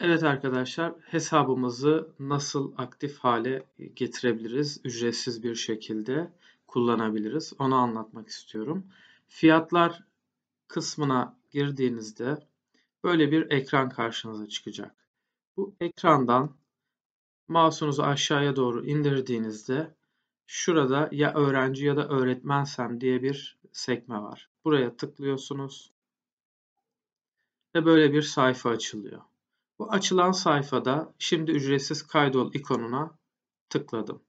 Evet arkadaşlar hesabımızı nasıl aktif hale getirebiliriz? Ücretsiz bir şekilde kullanabiliriz. Onu anlatmak istiyorum. Fiyatlar kısmına girdiğinizde böyle bir ekran karşınıza çıkacak. Bu ekrandan mouse'unuzu aşağıya doğru indirdiğinizde şurada ya öğrenci ya da öğretmensem diye bir sekme var. Buraya tıklıyorsunuz ve böyle bir sayfa açılıyor. Bu açılan sayfada şimdi ücretsiz kaydol ikonuna tıkladım.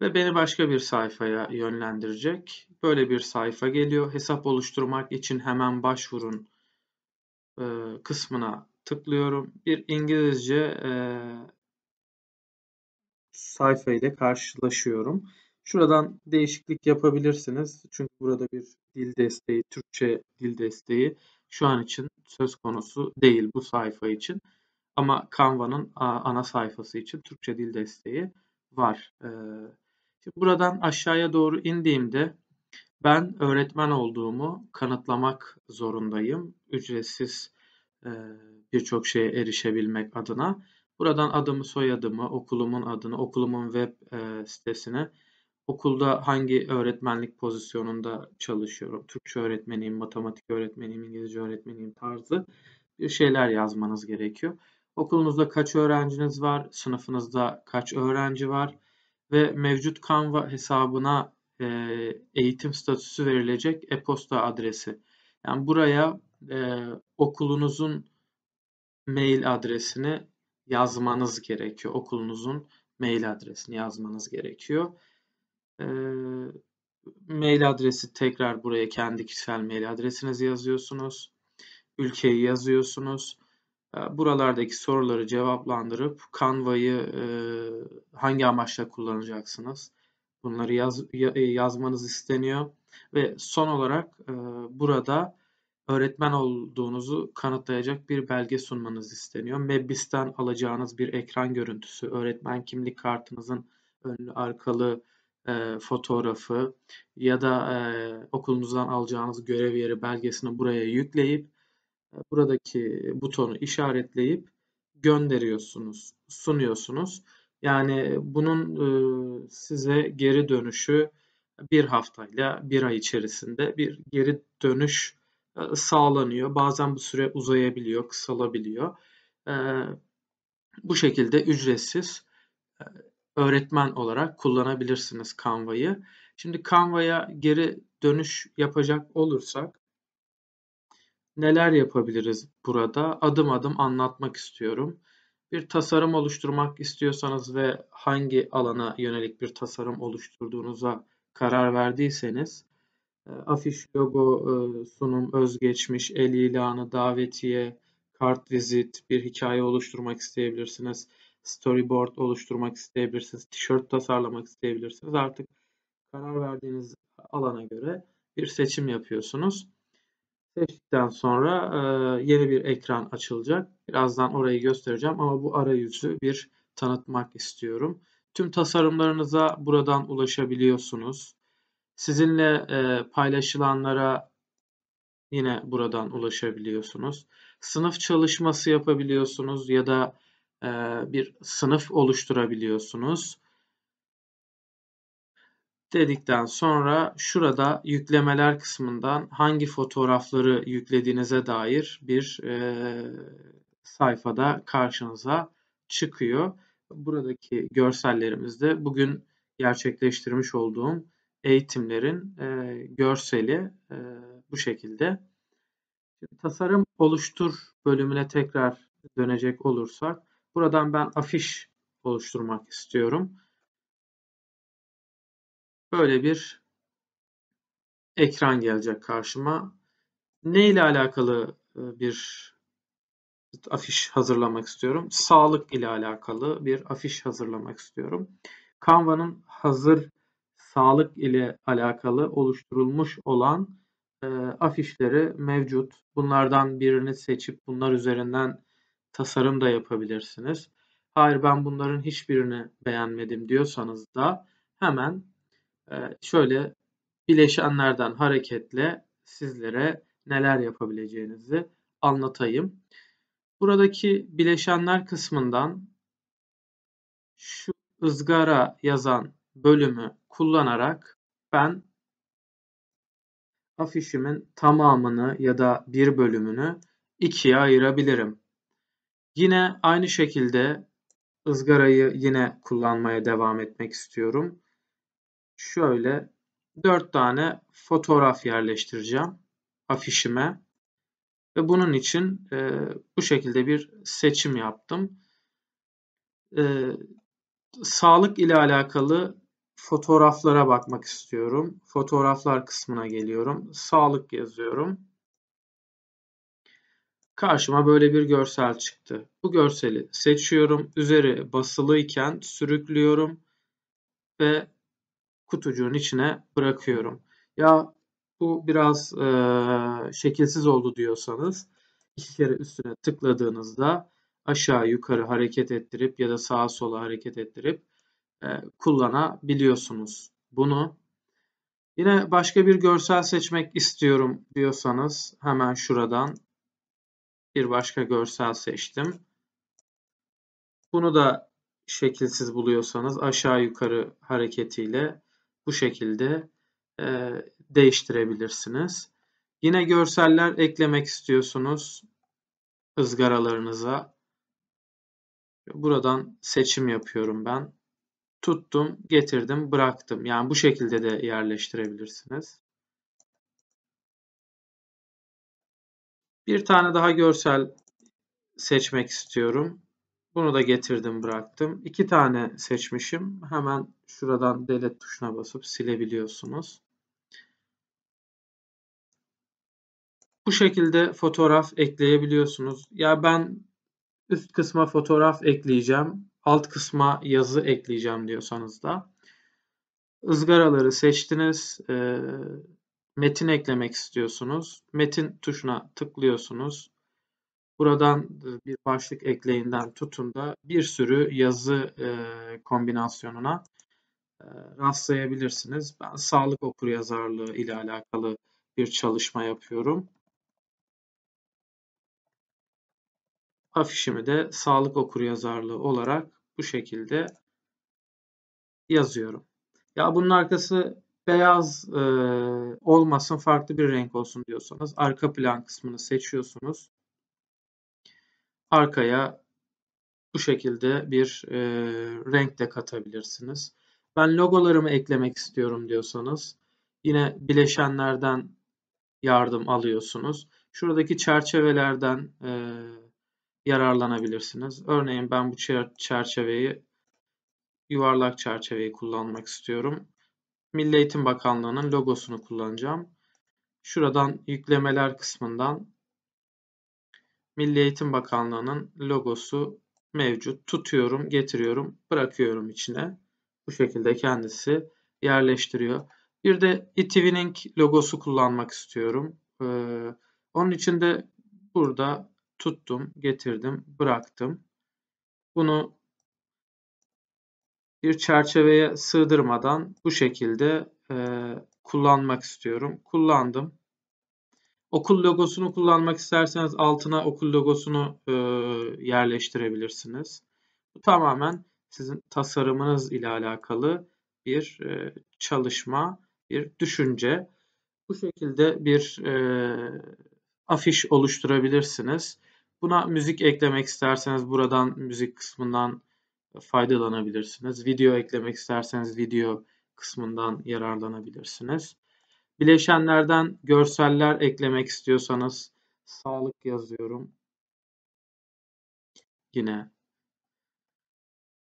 Ve beni başka bir sayfaya yönlendirecek. Böyle bir sayfa geliyor. Hesap oluşturmak için hemen başvurun e, kısmına tıklıyorum. Bir İngilizce e, sayfayla ile karşılaşıyorum. Şuradan değişiklik yapabilirsiniz. Çünkü burada bir dil desteği, Türkçe dil desteği şu an için söz konusu değil bu sayfa için. Ama Canva'nın ana sayfası için Türkçe dil desteği var. Ee, buradan aşağıya doğru indiğimde ben öğretmen olduğumu kanıtlamak zorundayım. Ücretsiz e, birçok şeye erişebilmek adına. Buradan adımı, soyadımı, okulumun adını, okulumun web e, sitesine Okulda hangi öğretmenlik pozisyonunda çalışıyorum? Türkçe öğretmeniyim, matematik öğretmeniyim, İngilizce öğretmeniyim tarzı bir şeyler yazmanız gerekiyor. Okulunuzda kaç öğrenciniz var? Sınıfınızda kaç öğrenci var? Ve mevcut Canva hesabına e, eğitim statüsü verilecek e-posta adresi. Yani buraya e, okulunuzun mail adresini yazmanız gerekiyor. Okulunuzun mail adresini yazmanız gerekiyor mail adresi tekrar buraya kendi kişisel mail adresinizi yazıyorsunuz. Ülkeyi yazıyorsunuz. buralardaki soruları cevaplandırıp Canva'yı hangi amaçla kullanacaksınız? Bunları yaz, e, yazmanız isteniyor. Ve son olarak burada öğretmen olduğunuzu kanıtlayacak bir belge sunmanız isteniyor. Mebbis'ten alacağınız bir ekran görüntüsü, öğretmen kimlik kartınızın önlü arkalı e, fotoğrafı ya da e, okulunuzdan alacağınız görev yeri belgesini buraya yükleyip e, buradaki butonu işaretleyip gönderiyorsunuz, sunuyorsunuz. Yani bunun e, size geri dönüşü bir haftayla bir ay içerisinde bir geri dönüş e, sağlanıyor. Bazen bu süre uzayabiliyor, kısalabiliyor. E, bu şekilde ücretsiz e, öğretmen olarak kullanabilirsiniz Canva'yı. Şimdi Canva'ya geri dönüş yapacak olursak neler yapabiliriz burada? Adım adım anlatmak istiyorum. Bir tasarım oluşturmak istiyorsanız ve hangi alana yönelik bir tasarım oluşturduğunuza karar verdiyseniz e, afiş, logo, e, sunum, özgeçmiş, el ilanı, davetiye, kart vizit, bir hikaye oluşturmak isteyebilirsiniz storyboard oluşturmak isteyebilirsiniz, tişört tasarlamak isteyebilirsiniz. Artık karar verdiğiniz alana göre bir seçim yapıyorsunuz. Seçtikten sonra e, yeni bir ekran açılacak. Birazdan orayı göstereceğim ama bu arayüzü bir tanıtmak istiyorum. Tüm tasarımlarınıza buradan ulaşabiliyorsunuz. Sizinle e, paylaşılanlara yine buradan ulaşabiliyorsunuz. Sınıf çalışması yapabiliyorsunuz ya da e, bir sınıf oluşturabiliyorsunuz. Dedikten sonra şurada yüklemeler kısmından hangi fotoğrafları yüklediğinize dair bir e, sayfada karşınıza çıkıyor. Buradaki görsellerimizde bugün gerçekleştirmiş olduğum eğitimlerin e, görseli e, bu şekilde. tasarım oluştur bölümüne tekrar dönecek olursak Buradan ben afiş oluşturmak istiyorum. Böyle bir ekran gelecek karşıma. Ne ile alakalı e, bir afiş hazırlamak istiyorum? Sağlık ile alakalı bir afiş hazırlamak istiyorum. Canva'nın hazır sağlık ile alakalı oluşturulmuş olan e, afişleri mevcut. Bunlardan birini seçip bunlar üzerinden tasarım da yapabilirsiniz. Hayır ben bunların hiçbirini beğenmedim diyorsanız da hemen e, şöyle bileşenlerden hareketle sizlere neler yapabileceğinizi anlatayım. Buradaki bileşenler kısmından şu ızgara yazan bölümü kullanarak ben afişimin tamamını ya da bir bölümünü ikiye ayırabilirim. Yine aynı şekilde ızgarayı yine kullanmaya devam etmek istiyorum. Şöyle 4 tane fotoğraf yerleştireceğim afişime. Ve bunun için e, bu şekilde bir seçim yaptım. E, sağlık ile alakalı fotoğraflara bakmak istiyorum. Fotoğraflar kısmına geliyorum. Sağlık yazıyorum. Karşıma böyle bir görsel çıktı. Bu görseli seçiyorum. Üzeri basılıyken sürüklüyorum ve kutucuğun içine bırakıyorum. Ya bu biraz e, şekilsiz oldu diyorsanız iki kere üstüne tıkladığınızda aşağı yukarı hareket ettirip ya da sağa sola hareket ettirip e, kullanabiliyorsunuz bunu. Yine başka bir görsel seçmek istiyorum diyorsanız hemen şuradan bir başka görsel seçtim. Bunu da şekilsiz buluyorsanız aşağı yukarı hareketiyle bu şekilde e, değiştirebilirsiniz. Yine görseller eklemek istiyorsunuz ızgaralarınıza. Buradan seçim yapıyorum ben. Tuttum, getirdim, bıraktım. Yani bu şekilde de yerleştirebilirsiniz. Bir tane daha görsel seçmek istiyorum. Bunu da getirdim bıraktım. İki tane seçmişim. Hemen şuradan delete tuşuna basıp silebiliyorsunuz. Bu şekilde fotoğraf ekleyebiliyorsunuz. Ya ben üst kısma fotoğraf ekleyeceğim. Alt kısma yazı ekleyeceğim diyorsanız da. ızgaraları seçtiniz. Ee, metin eklemek istiyorsunuz. Metin tuşuna tıklıyorsunuz. Buradan bir başlık ekleyinden tutun da bir sürü yazı e, kombinasyonuna e, rastlayabilirsiniz. Ben sağlık okur yazarlığı ile alakalı bir çalışma yapıyorum. Afişimi de sağlık okur yazarlığı olarak bu şekilde yazıyorum. Ya bunun arkası beyaz e, olmasın farklı bir renk olsun diyorsanız arka plan kısmını seçiyorsunuz. Arkaya bu şekilde bir e, renk de katabilirsiniz. Ben logolarımı eklemek istiyorum diyorsanız yine bileşenlerden yardım alıyorsunuz. Şuradaki çerçevelerden e, yararlanabilirsiniz. Örneğin ben bu çerçeveyi yuvarlak çerçeveyi kullanmak istiyorum. Milli Eğitim Bakanlığı'nın logosunu kullanacağım. Şuradan yüklemeler kısmından Milli Eğitim Bakanlığı'nın logosu mevcut. Tutuyorum, getiriyorum, bırakıyorum içine. Bu şekilde kendisi yerleştiriyor. Bir de Itivinink logosu kullanmak istiyorum. Ee, onun için de burada tuttum, getirdim, bıraktım. Bunu bir çerçeveye sığdırmadan bu şekilde e, kullanmak istiyorum. Kullandım. Okul logosunu kullanmak isterseniz altına okul logosunu e, yerleştirebilirsiniz. Bu tamamen sizin tasarımınız ile alakalı bir e, çalışma, bir düşünce. Bu şekilde bir e, afiş oluşturabilirsiniz. Buna müzik eklemek isterseniz buradan müzik kısmından faydalanabilirsiniz. Video eklemek isterseniz video kısmından yararlanabilirsiniz. Bileşenlerden görseller eklemek istiyorsanız sağlık yazıyorum. Yine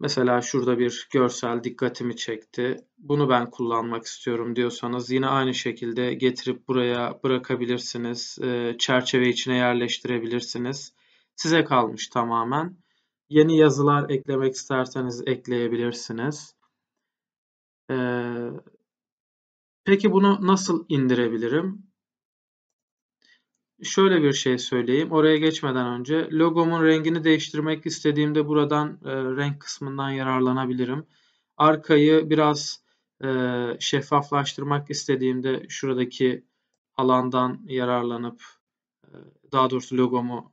mesela şurada bir görsel dikkatimi çekti. Bunu ben kullanmak istiyorum diyorsanız yine aynı şekilde getirip buraya bırakabilirsiniz. Çerçeve içine yerleştirebilirsiniz. Size kalmış tamamen. Yeni yazılar eklemek isterseniz ekleyebilirsiniz. Ee, peki bunu nasıl indirebilirim? Şöyle bir şey söyleyeyim. Oraya geçmeden önce logomun rengini değiştirmek istediğimde buradan e, renk kısmından yararlanabilirim. Arkayı biraz e, şeffaflaştırmak istediğimde şuradaki alandan yararlanıp e, daha doğrusu logomu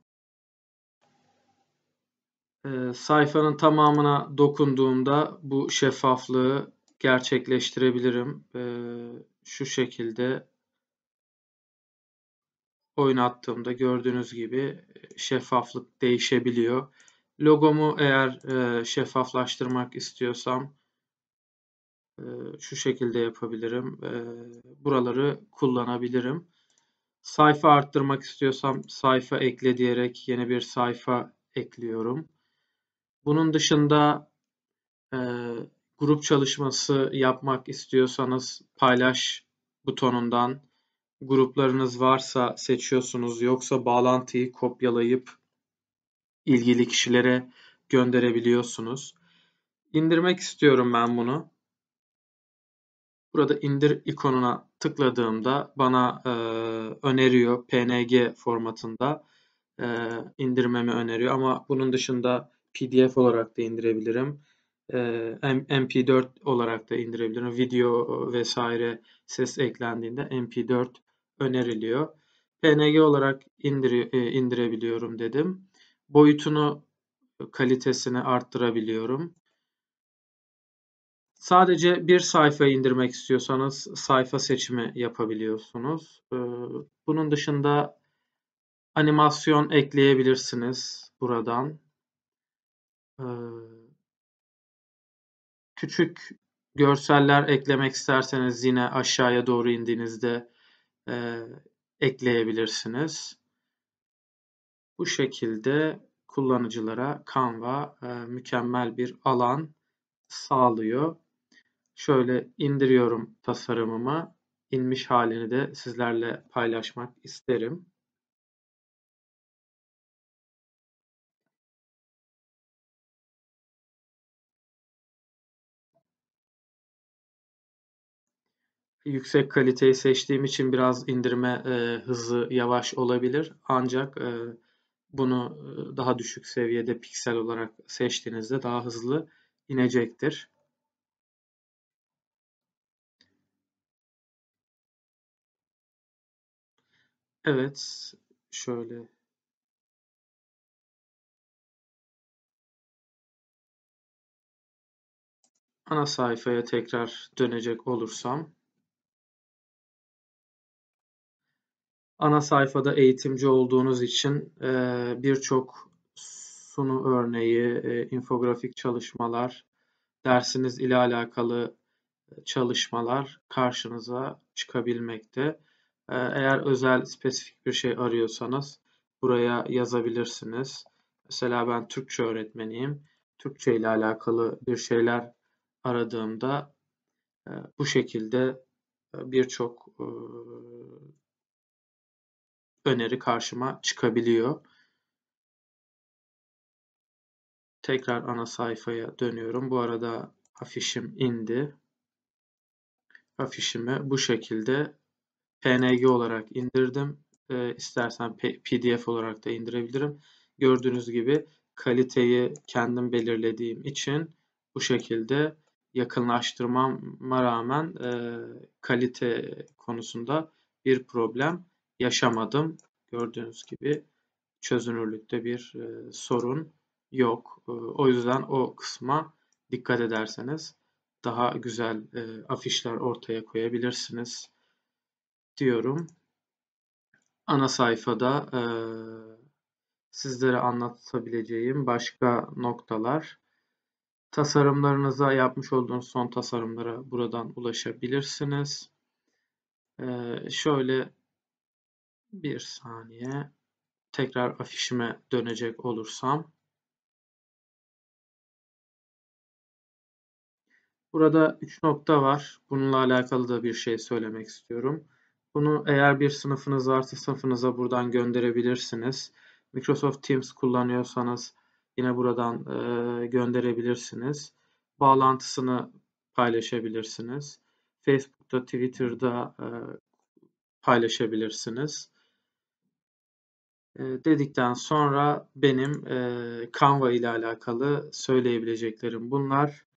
ee, sayfanın tamamına dokunduğumda bu şeffaflığı gerçekleştirebilirim. Ee, şu şekilde oynattığımda gördüğünüz gibi e, şeffaflık değişebiliyor. Logomu eğer e, şeffaflaştırmak istiyorsam e, şu şekilde yapabilirim. buraları kullanabilirim. Sayfa arttırmak istiyorsam sayfa ekle diyerek yeni bir sayfa ekliyorum. Bunun dışında e, grup çalışması yapmak istiyorsanız paylaş butonundan gruplarınız varsa seçiyorsunuz yoksa bağlantıyı kopyalayıp ilgili kişilere gönderebiliyorsunuz. İndirmek istiyorum ben bunu. Burada indir ikonuna tıkladığımda bana e, öneriyor PNG formatında e, indirmemi öneriyor ama bunun dışında PDF olarak da indirebilirim. MP4 olarak da indirebilirim. Video vesaire ses eklendiğinde MP4 öneriliyor. PNG olarak indire, indirebiliyorum dedim. Boyutunu kalitesini arttırabiliyorum. Sadece bir sayfa indirmek istiyorsanız sayfa seçimi yapabiliyorsunuz. Bunun dışında animasyon ekleyebilirsiniz buradan. Küçük görseller eklemek isterseniz yine aşağıya doğru indiğinizde e, ekleyebilirsiniz. Bu şekilde kullanıcılara Canva e, mükemmel bir alan sağlıyor. Şöyle indiriyorum tasarımımı. İnmiş halini de sizlerle paylaşmak isterim. yüksek kaliteyi seçtiğim için biraz indirme e, hızı yavaş olabilir. Ancak e, bunu e, daha düşük seviyede piksel olarak seçtiğinizde daha hızlı inecektir. Evet, şöyle ana sayfaya tekrar dönecek olursam Ana sayfada eğitimci olduğunuz için e, birçok sunu örneği, e, infografik çalışmalar, dersiniz ile alakalı çalışmalar karşınıza çıkabilmekte. E, eğer özel spesifik bir şey arıyorsanız buraya yazabilirsiniz. Mesela ben Türkçe öğretmeniyim. Türkçe ile alakalı bir şeyler aradığımda e, bu şekilde e, birçok öneri karşıma çıkabiliyor. Tekrar ana sayfaya dönüyorum. Bu arada afişim indi. Afişimi bu şekilde PNG olarak indirdim. E, istersen PDF olarak da indirebilirim. Gördüğünüz gibi kaliteyi kendim belirlediğim için bu şekilde yakınlaştırmama rağmen e, kalite konusunda bir problem yaşamadım. Gördüğünüz gibi çözünürlükte bir e, sorun yok. E, o yüzden o kısma dikkat ederseniz daha güzel e, afişler ortaya koyabilirsiniz diyorum. Ana sayfada e, sizlere anlatabileceğim başka noktalar. Tasarımlarınıza yapmış olduğunuz son tasarımlara buradan ulaşabilirsiniz. E, şöyle bir saniye. Tekrar afişime dönecek olursam. Burada 3 nokta var. Bununla alakalı da bir şey söylemek istiyorum. Bunu eğer bir sınıfınız varsa sınıfınıza buradan gönderebilirsiniz. Microsoft Teams kullanıyorsanız yine buradan e, gönderebilirsiniz. Bağlantısını paylaşabilirsiniz. Facebook'ta, Twitter'da e, paylaşabilirsiniz. Ee, dedikten sonra benim e, Canva ile alakalı söyleyebileceklerim bunlar.